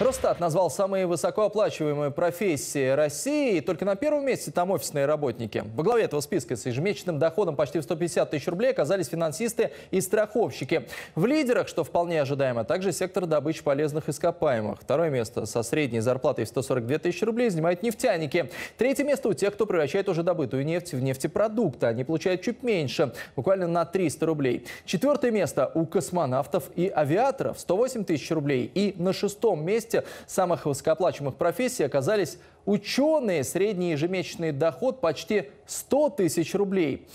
Росстат назвал самые высокооплачиваемые профессии России. И только на первом месте там офисные работники. Во главе этого списка с ежемесячным доходом почти в 150 тысяч рублей оказались финансисты и страховщики. В лидерах, что вполне ожидаемо, также сектор добычи полезных ископаемых. Второе место со средней зарплатой в 142 тысячи рублей занимают нефтяники. Третье место у тех, кто превращает уже добытую нефть в нефтепродукты. Они получают чуть меньше, буквально на 300 рублей. Четвертое место у космонавтов и авиаторов 108 тысяч рублей. И на шестом месте месте самых высокооплачиваемых профессий оказались ученые. Средний ежемесячный доход почти 100 тысяч рублей.